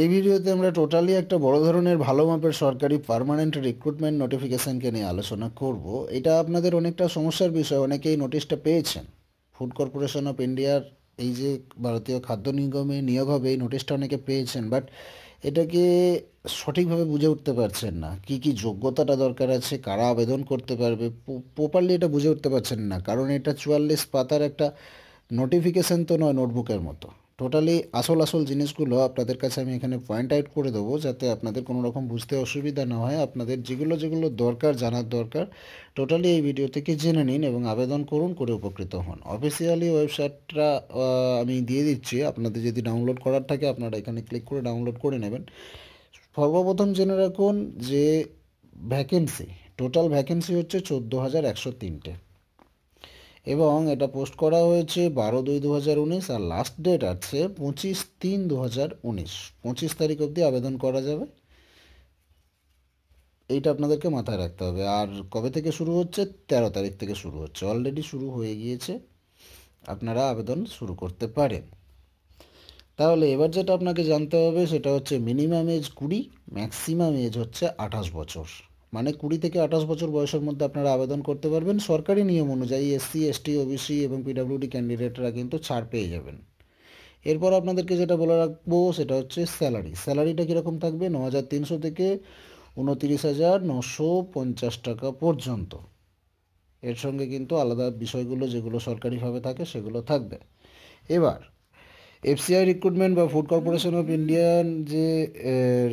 এই ভিডিওতে আমরা টোটালি একটা বড় ধরনের ভালো মাপের সরকারি পারমানেন্ট রিক্রুটমেন্ট নোটিফিকেশানকে নিয়ে আলোচনা করব এটা আপনাদের অনেকটা সমস্যার বিষয় অনেকেই নোটিশটা পেয়েছেন ফুড কর্পোরেশন অফ ইন্ডিয়ার এই যে ভারতীয় খাদ্য নিগমে নিয়োগ হবে এই নোটিশটা অনেকে পেয়েছেন বাট এটাকে সঠিকভাবে বুঝে উঠতে পারছেন না কি কি যোগ্যতাটা দরকার আছে কারা আবেদন করতে পারবে প্রপারলি এটা বুঝে উঠতে পারছেন না কারণ এটা চুয়াল্লিশ পাতার একটা নোটিফিকেশান তো নয় নোটবুকের মতো টোটালি আসল আসল জিনিসগুলো আপনাদের কাছে আমি এখানে পয়েন্ট আউট করে দেবো যাতে আপনাদের কোনো রকম বুঝতে অসুবিধা না হয় আপনাদের যেগুলো যেগুলো দরকার জানার দরকার টোটালি এই ভিডিও থেকে জেনে নিন এবং আবেদন করুন করে উপকৃত হন অফিসিয়ালি ওয়েবসাইটটা আমি দিয়ে দিচ্ছি আপনাদের যদি ডাউনলোড করার থাকে আপনারা এখানে ক্লিক করে ডাউনলোড করে নেবেন সর্বপ্রথম জেনে রাখুন যে ভ্যাকেন্সি টোটাল ভ্যাকেন্সি হচ্ছে চোদ্দো হাজার একশো তিনটে এবং এটা পোস্ট করা হয়েছে বারো দুই দু হাজার উনিশ আর লাস্ট ডেট আছে পঁচিশ তিন দু হাজার উনিশ পঁচিশ তারিখ অবধি আবেদন করা যাবে এইটা আপনাদেরকে মাথায় রাখতে হবে আর কবে থেকে শুরু হচ্ছে তেরো তারিখ থেকে শুরু হচ্ছে অলরেডি শুরু হয়ে গিয়েছে আপনারা আবেদন শুরু করতে পারেন তাহলে এবার যেটা আপনাকে জানতে হবে সেটা হচ্ছে মিনিমাম এজ কুড়ি ম্যাক্সিমাম এজ হচ্ছে আঠাশ বছর মানে কুড়ি থেকে আঠাশ বছর বয়সের মধ্যে আপনারা আবেদন করতে পারবেন সরকারি নিয়ম অনুযায়ী এসসি এসটি ওবিসি এবং পিডাব্লিউডি ক্যান্ডিডেটরা কিন্তু ছাড় পেয়ে যাবেন এরপর আপনাদেরকে যেটা বলে রাখবো সেটা হচ্ছে স্যালারি স্যালারিটা কীরকম থাকবে ন হাজার তিনশো থেকে উনতিরিশ হাজার নশো পঞ্চাশ টাকা পর্যন্ত এর সঙ্গে কিন্তু আলাদা বিষয়গুলো যেগুলো সরকারিভাবে থাকে সেগুলো থাকবে এবার এফসিআই রিক্রুটমেন্ট বা ফুড কর্পোরেশন অফ ইন্ডিয়ান যে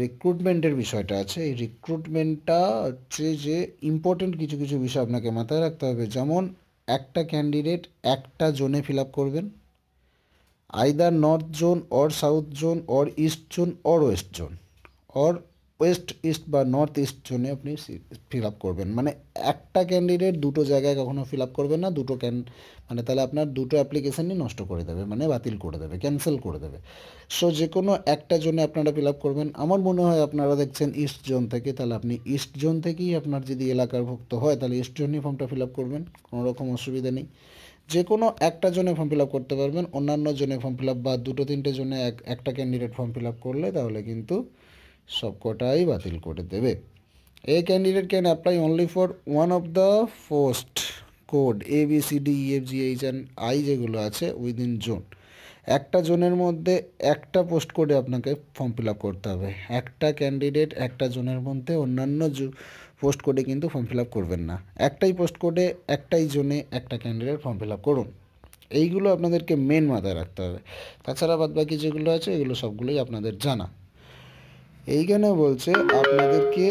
রিক্রুটমেন্টের বিষয়টা আছে এই রিক্রুটমেন্টটা হচ্ছে যে ইম্পর্টেন্ট কিছু কিছু বিষয় আপনাকে মাথায় রাখতে হবে যেমন একটা ক্যান্ডিডেট একটা জোনে ফিল আপ করবেন either north zone or south zone or east zone or west zone or west east বা নর্থ ইস্ট জোনে আপনি ফিল আপ করবেন মানে একটা ক্যান্ডিডেট দুটো জায়গায় কখনো ফিল আপ করবেন না দুটো ক্যান মানে তাহলে আপনার দুটো অ্যাপ্লিকেশানই নষ্ট করে দেবে মানে বাতিল করে দেবে ক্যান্সেল করে দেবে সো যে কোনো একটা জোনে আপনারা ফিল আপ করবেন আমার মনে হয় আপনারা দেখছেন ইস্ট জোন থেকে তাহলে আপনি ইস্ট জোন থেকেই আপনার যদি এলাকার ভুক্ত হয় তাহলে ইস্ট জোনই ফর্মটা ফিল আপ করবেন কোনো রকম অসুবিধা নেই যে কোনো একটা জোনে ফর্ম ফিল আপ করতে পারবেন অন্যান্য জনে ফর্ম ফিল আপ বা দুটো তিনটে জনে এক একটা ক্যান্ডিডেট ফর্ম ফিল আপ করলে তাহলে কিন্তু সবকটাই বাতিল করে দেবে a candidate can apply only for one of the post code A B C D F G H and I যেগুলো আছে উইদিন জোন একটা জোনের মধ্যে একটা পোস্ট কোডে আপনাকে ফর্ম ফিল আপ করতে হবে একটা ক্যান্ডিডেট একটা জোনের মধ্যে অন্যান্য পোস্ট কোডে কিন্তু ফর্ম ফিল আপ করবেন না একটাই পোস্ট কোডে একটাই জোনে একটা ক্যান্ডিডেট ফর্ম ফিল আপ করুন এইগুলো আপনাদেরকে মেন মাথায় রাখতে হবে তাছাড়া বাদবাকি যেগুলো আছে এগুলো সবগুলোই আপনাদের জানা এইখানে বলছে আপনাদেরকে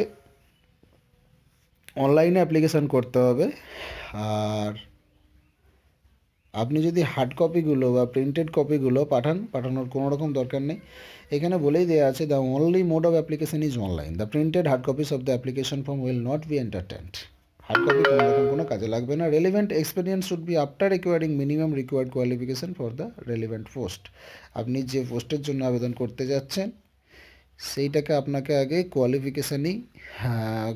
অনলাইনে অ্যাপ্লিকেশান করতে হবে আর আপনি যদি হার্ড কপিগুলো বা প্রিন্টেড কপিগুলো পাঠান পাঠানোর কোনো রকম দরকার নেই এখানে বলেই দেওয়া আছে the only mode of application is online the printed hard copies of the application form will not be entertained hard copy কোনো রকম কোনো কাজে লাগবে না relevant experience should be after requiring minimum required qualification for the relevant post আপনি যে পোস্টের জন্য আবেদন করতে যাচ্ছেন সেইটাকে আপনাকে আগে কোয়ালিফিকেশানই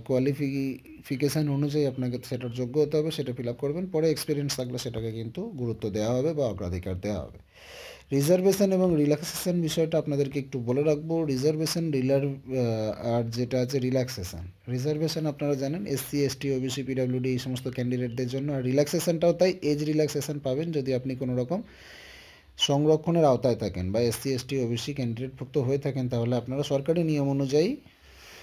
কোয়ালিফিকেশান হ্যাঁ, অনুযায়ী আপনাকে সেটার যোগ্য হতে হবে সেটা ফিল আপ করবেন পরে এক্সপিরিয়েন্স থাকলে সেটাকে কিন্তু গুরুত্ব দেওয়া হবে বা অগ্রাধিকার দেওয়া হবে রিজার্ভেশন এবং রিল্যাক্সেশন বিষয়টা আপনাদেরকে একটু বলে রাখবো রিজার্ভেশন রিলার আর যেটা আছে রিল্যাক্সেশন রিজার্ভেশন আপনারা জানেন এসসি এসটি ওবিসি পিডাব্লিউডি এই সমস্ত ক্যান্ডিডেটদের জন্য আর রিল্যাক্সেশনটাও তাই এজ রিল্যাক্সেশন পাবেন যদি আপনি কোনো রকম সংরক্ষণের আওতায় থাকেন বা এসসি এসটি ওবিসি ক্যান্ডিডেটভুক্ত হয়ে থাকেন তাহলে আপনারা সরকারি নিয়ম অনুযায়ী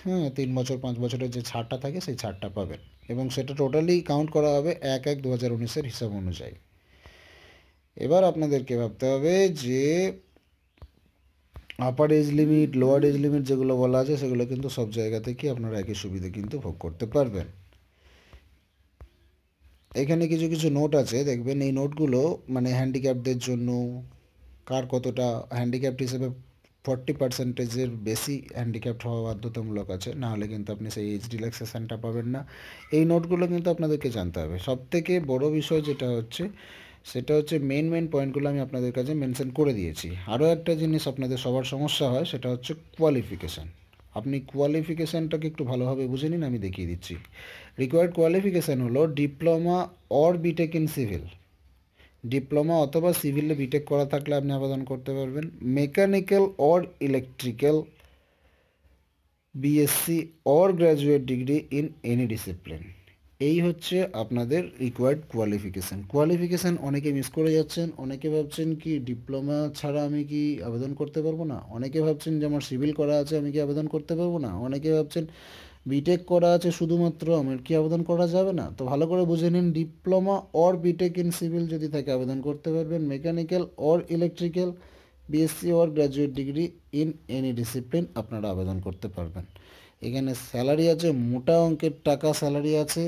হ্যাঁ তিন বছর পাঁচ বছরের যে ছাড়টা থাকে সেই ছাড়টা পাবেন এবং সেটা টোটালি কাউন্ট করা হবে এক এক দু হাজার উনিশের হিসাব অনুযায়ী এবার আপনাদেরকে ভাবতে হবে যে upper age limit lower age limit যেগুলো বলা আছে সেগুলো কিন্তু সব জায়গা থেকে আপনারা একই সুবিধা কিন্তু ভোগ করতে পারবেন এখানে কিছু কিছু নোট আছে দেখবেন এই নোটগুলো মানে হ্যান্ডিক্যাপদের জন্য কার কতটা হ্যান্ডিক্যাপ হিসেবে ফর্টি পার্সেন্টেজের বেশি হ্যান্ডিক্যাপ্ট হওয়া বাধ্যতামূলক আছে নাহলে কিন্তু আপনি সেই এইচ রিল্যাক্সেশানটা পাবেন না এই নোটগুলো কিন্তু আপনাদেরকে জানতে হবে সবথেকে বড় বিষয় যেটা হচ্ছে সেটা হচ্ছে মেন মেন পয়েন্টগুলো আমি আপনাদের কাছে মেনশন করে দিয়েছি আরও একটা জিনিস আপনাদের সবার সমস্যা হয় সেটা হচ্ছে কোয়ালিফিকেশান আপনি কোয়ালিফিকেশানটাকে একটু ভালোভাবে বুঝে নিন আমি দেখিয়ে দিচ্ছি রিকোয়ার্ড কোয়ালিফিকেশান হলো diploma or BTech in civil diploma অথবা সিভিলে বিটেক করা থাকলে আপনি আবেদন করতে পারবেন mechanical or electrical BSc or graduate degree in any discipline এই হচ্ছে আপনাদের রিকোয়ার্ড কোয়ালিফিকেশান কোয়ালিফিকেশান অনেকে মিস করে যাচ্ছেন অনেকে ভাবছেন কি ডিপ্লোমা ছাড়া আমি কি আবেদন করতে পারবো না অনেকে ভাবছেন যে আমার সিভিল করা আছে আমি কি আবেদন করতে পারবো না অনেকে ভাবছেন বিটেক করা আছে শুধুমাত্র আমার কি আবেদন করা যাবে না তো ভালো করে বুঝে নিন diploma or BTech in civil যদি থাকে আবেদন করতে পারবেন mechanical or electrical BSc or graduate degree in any discipline আপনারা আবেদন করতে পারবেন এখানে স্যালারি আছে মোটা অঙ্কের টাকা স্যালারি আছে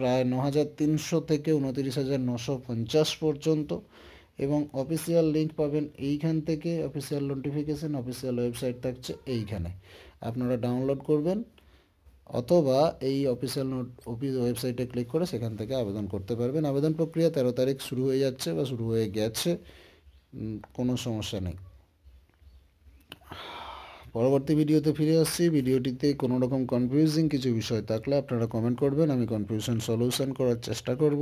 প্রায় ন হাজার তিনশো থেকে উনতিরিশ হাজার নশো পঞ্চাশ পর্যন্ত এবং অফিসিয়াল লিঙ্ক পাবেন এইখান থেকে অফিসিয়াল নোটিফিকেশান অফিসিয়াল ওয়েবসাইট থাকছে এইখানে আপনারা ডাউনলোড করবেন অথবা এই অফিসিয়াল নোট অফিস ওয়েবসাইটে ক্লিক করে সেখান থেকে আবেদন করতে পারবেন আবেদন প্রক্রিয়া তেরো তারিখ শুরু হয়ে যাচ্ছে বা শুরু হয়ে গেছে কোনো সমস্যা নেই পরবর্তী ভিডিওতে ফিরে আসছি ভিডিওটিতে কোনো রকম কনফিউজিং কিছু বিষয় থাকলে আপনারা কমেন্ট করবেন আমি কনফিউশন সলিউশন করার চেষ্টা করব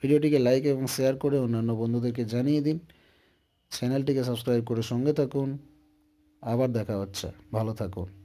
ভিডিওটিকে লাইক এবং শেয়ার করে অন্যান্য বন্ধুদেরকে জানিয়ে দিন চ্যানেলটিকে সাবস্ক্রাইব করে সঙ্গে থাকুন আবার দেখা হচ্ছে ভালো থাকুন